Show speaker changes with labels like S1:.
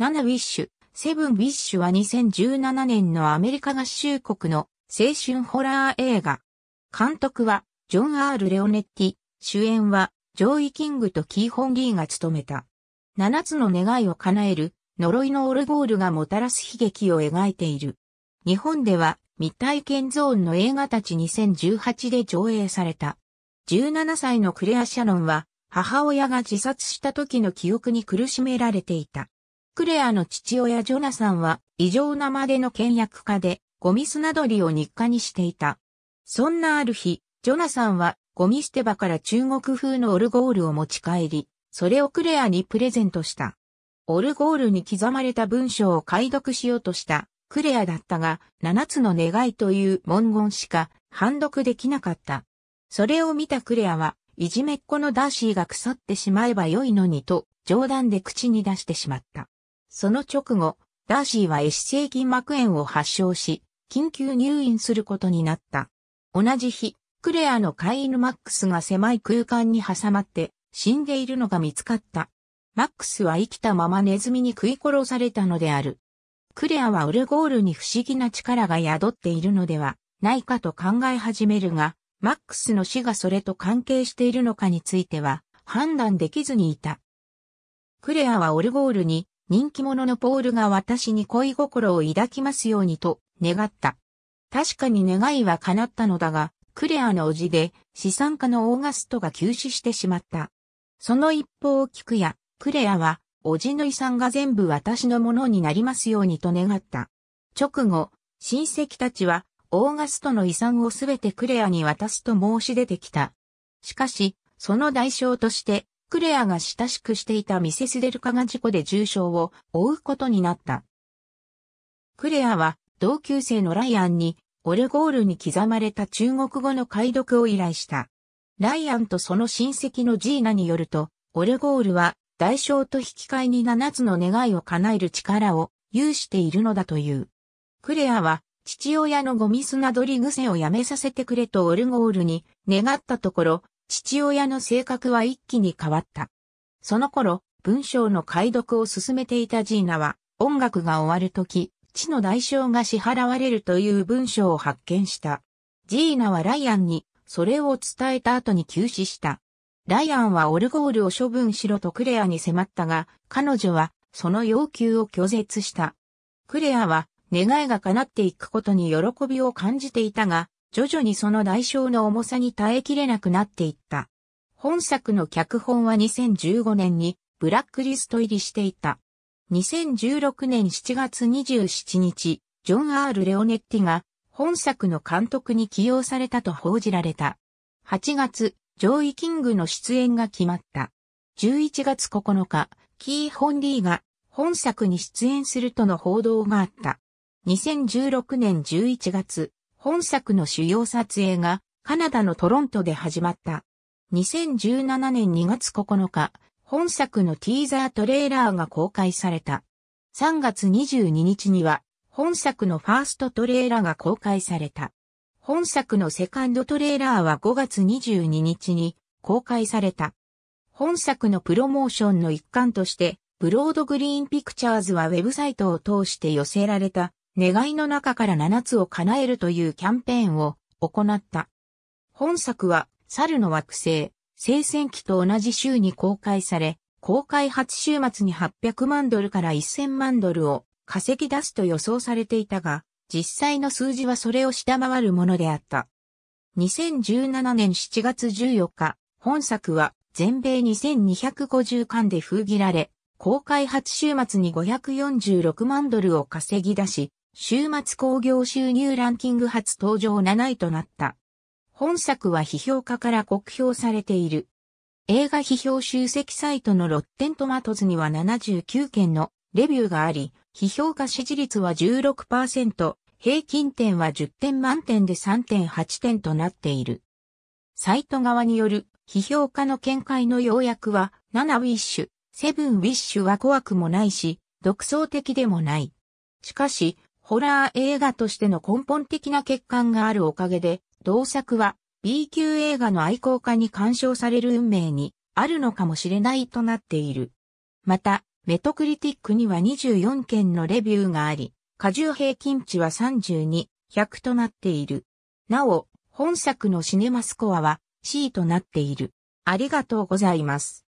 S1: 7ウィッシュ、セブンウィッシュは2017年のアメリカ合衆国の青春ホラー映画。監督はジョン・アール・レオネッティ、主演はジョイ・キングとキー・ホン・リーが務めた。7つの願いを叶える呪いのオルゴールがもたらす悲劇を描いている。日本では未体験ゾーンの映画たち2018で上映された。17歳のクレア・シャロンは母親が自殺した時の記憶に苦しめられていた。クレアの父親ジョナサンは異常なまでの倹約家でゴミ砂取りを日課にしていた。そんなある日、ジョナサンはゴミ捨て場から中国風のオルゴールを持ち帰り、それをクレアにプレゼントした。オルゴールに刻まれた文章を解読しようとしたクレアだったが、七つの願いという文言しか判読できなかった。それを見たクレアは、いじめっ子のダーシーが腐ってしまえばよいのにと、冗談で口に出してしまった。その直後、ダーシーは壊死性筋膜炎を発症し、緊急入院することになった。同じ日、クレアの飼い犬マックスが狭い空間に挟まって死んでいるのが見つかった。マックスは生きたままネズミに食い殺されたのである。クレアはオルゴールに不思議な力が宿っているのではないかと考え始めるが、マックスの死がそれと関係しているのかについては判断できずにいた。クレアはオルゴールに人気者のポールが私に恋心を抱きますようにと願った。確かに願いは叶ったのだが、クレアの叔父で資産家のオーガストが急死してしまった。その一報を聞くや、クレアは、叔父の遺産が全部私のものになりますようにと願った。直後、親戚たちは、オーガストの遺産をすべてクレアに渡すと申し出てきた。しかし、その代償として、クレアが親しくしていたミセス・デルカが事故で重傷を負うことになった。クレアは同級生のライアンにオルゴールに刻まれた中国語の解読を依頼した。ライアンとその親戚のジーナによると、オルゴールは代償と引き換えに7つの願いを叶える力を有しているのだという。クレアは父親のゴミ砂取り癖をやめさせてくれとオルゴールに願ったところ、父親の性格は一気に変わった。その頃、文章の解読を進めていたジーナは、音楽が終わるとき、地の代償が支払われるという文章を発見した。ジーナはライアンに、それを伝えた後に休止した。ライアンはオルゴールを処分しろとクレアに迫ったが、彼女は、その要求を拒絶した。クレアは、願いが叶っていくことに喜びを感じていたが、徐々にその代償の重さに耐えきれなくなっていった。本作の脚本は2015年にブラックリスト入りしていた。2016年7月27日、ジョン・ R・ レオネッティが本作の監督に起用されたと報じられた。8月、ジョイ・キングの出演が決まった。11月9日、キー・ホンリーが本作に出演するとの報道があった。2016年11月、本作の主要撮影がカナダのトロントで始まった。2017年2月9日、本作のティーザートレーラーが公開された。3月22日には、本作のファーストトレーラーが公開された。本作のセカンドトレーラーは5月22日に公開された。本作のプロモーションの一環として、ブロードグリーンピクチャーズはウェブサイトを通して寄せられた願いの中から7つを叶えるというキャンペーンを行った。本作は、猿の惑星、聖戦記と同じ週に公開され、公開初週末に800万ドルから1000万ドルを稼ぎ出すと予想されていたが、実際の数字はそれを下回るものであった。2017年7月14日、本作は全米2250巻で封切られ、公開初週末に546万ドルを稼ぎ出し、週末興行収入ランキング初登場7位となった。本作は批評家から酷評されている。映画批評集積サイトのロッテントマトズには79件のレビューがあり、批評家支持率は16%、平均点は10点満点で3.8点となっている。サイト側による批評家の見解の要約は、7ウィッシュ、7ウィッシュは怖くもないし、独創的でもない。しかし、ホラー映画としての根本的な欠陥があるおかげで、同作は B 級映画の愛好家に干渉される運命にあるのかもしれないとなっている。また、メトクリティックには24件のレビューがあり、過重平均値は32、100となっている。なお、本作のシネマスコアは C となっている。ありがとうございます。